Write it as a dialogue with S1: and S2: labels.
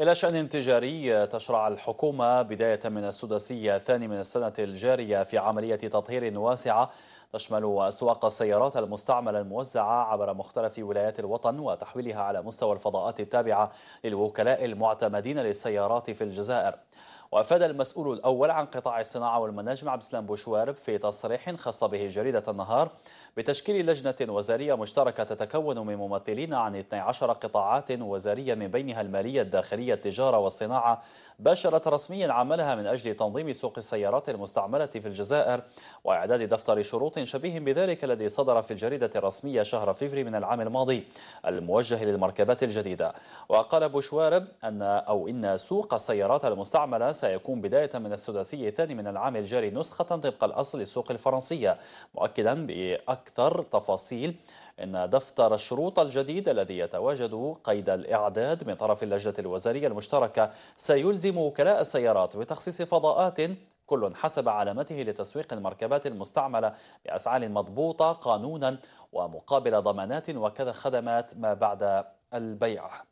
S1: إلى شأن تجاري تشرع الحكومة بداية من السداسية الثاني من السنة الجارية في عملية تطهير واسعة تشمل أسواق السيارات المستعملة الموزعة عبر مختلف ولايات الوطن وتحويلها على مستوى الفضاءات التابعة للوكلاء المعتمدين للسيارات في الجزائر وافاد المسؤول الاول عن قطاع الصناعه والمناجم عبد السلام بوشوارب في تصريح خص به جريده النهار بتشكيل لجنه وزاريه مشتركه تتكون من ممثلين عن 12 قطاعات وزاريه من بينها الماليه الداخليه التجاره والصناعه باشرت رسميا عملها من اجل تنظيم سوق السيارات المستعمله في الجزائر واعداد دفتر شروط شبيه بذلك الذي صدر في الجريدة الرسمية شهر فبراير من العام الماضي الموجه للمركبات الجديدة وقال بوشوارب أن أو إن سوق السيارات المستعملة سيكون بداية من السداسي الثاني من العام الجاري نسخة طبق الأصل للسوق الفرنسية مؤكدا بأكثر تفاصيل إن دفتر الشروط الجديد الذي يتواجد قيد الإعداد من طرف اللجنة الوزارية المشتركة سيلزم وكلاء السيارات بتخصيص فضاءات كل حسب علامته لتسويق المركبات المستعملة بأسعار مضبوطة قانونا ومقابل ضمانات وكذا خدمات ما بعد البيع